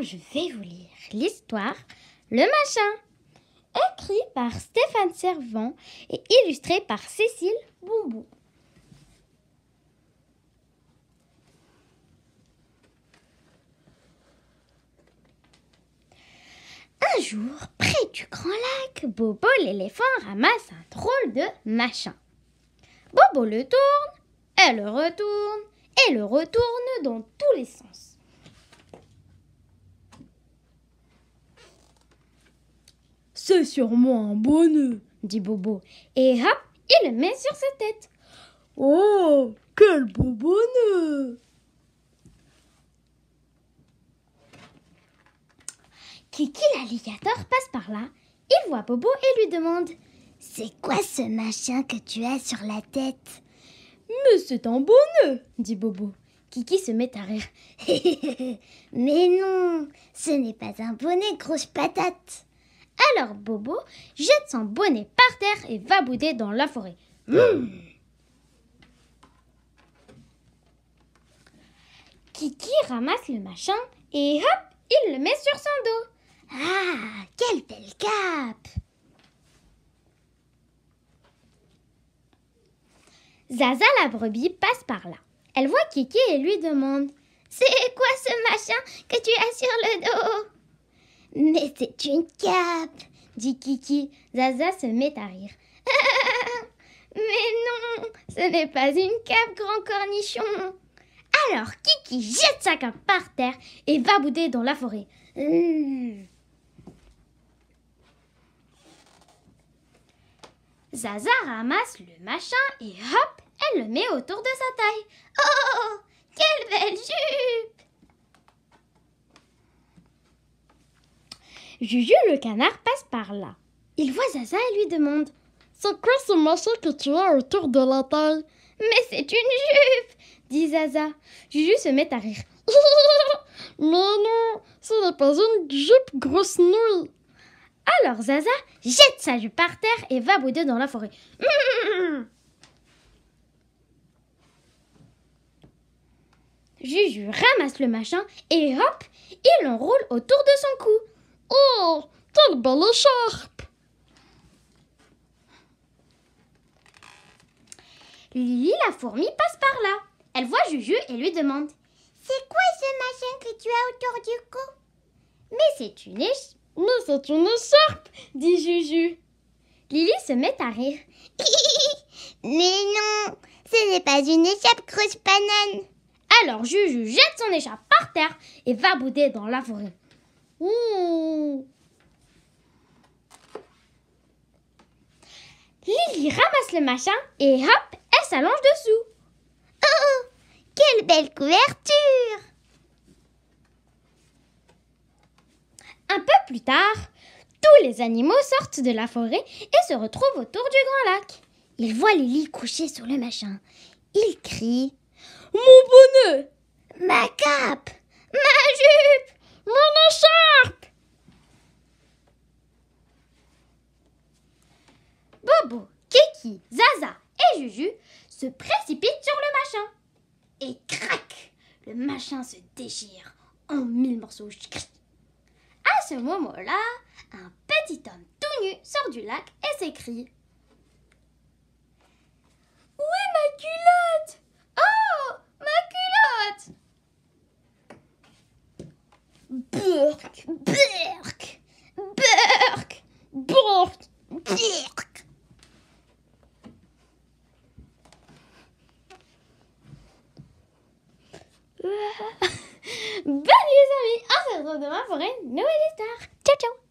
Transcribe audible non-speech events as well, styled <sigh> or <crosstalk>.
je vais vous lire l'histoire Le Machin, écrit par Stéphane Servant et illustré par Cécile Boubou Un jour, près du grand lac, Bobo l'éléphant ramasse un drôle de machin. Bobo le tourne, elle le retourne et le retourne dans tous les sens. C'est sûrement un bonnet, dit Bobo. Et hop, il le met sur sa tête. Oh, quel beau bonnet Kiki l'alligator passe par là, il voit Bobo et lui demande C'est quoi ce machin que tu as sur la tête Mais c'est un beau dit Bobo. Kiki se met à rire. <laughs> Mais non, ce n'est pas un bonnet, grosse patate. Alors Bobo jette son bonnet par terre et va bouder dans la forêt. Hmm. Kiki ramasse le machin et hop, il le met sur son dos. Ah, quelle belle cape Zaza la brebis passe par là. Elle voit Kiki et lui demande C'est quoi ce machin que tu as sur le dos mais c'est une cape dit Kiki. Zaza se met à rire. <laughs> Mais non, ce n'est pas une cape, grand cornichon. Alors Kiki jette sa cape par terre et va bouder dans la forêt. Zaza ramasse le machin et hop, elle le met autour de sa taille. Oh, quelle belle jupe Juju le canard passe par là. Il voit Zaza et lui demande C'est quoi ce machin que tu as autour de la taille Mais c'est une jupe dit Zaza. Juju se met à rire. Mais <laughs> non, ce n'est pas une jupe grosse nouille. Alors Zaza jette sa jupe par terre et va bouder dans la forêt. Juju ramasse le machin et hop, il enroule autour de son cou. Oh, telle belle écharpe. Lily la fourmi passe par là. Elle voit Juju et lui demande C'est quoi ce machin que tu as autour du cou Mais c'est une écharpe. Mais c'est une écharpe, dit Juju. Lily se met à rire. <laughs> Mais non, ce n'est pas une écharpe grosse banane. Alors Juju jette son écharpe par terre et va bouder dans la forêt. Lily ramasse le machin et hop, elle s'allonge dessous. Oh, oh, quelle belle couverture Un peu plus tard, tous les animaux sortent de la forêt et se retrouvent autour du grand lac. Ils voient Lily coucher sur le machin. Ils crient Mon bonnet Ma cape Ma jupe Kiki, Zaza et Juju se précipitent sur le machin. Et crac Le machin se déchire en mille morceaux. À ce moment-là, un petit homme tout nu sort du lac et s'écrie Bonne nuit les amis, on se retrouve demain pour une nouvelle histoire. Ciao ciao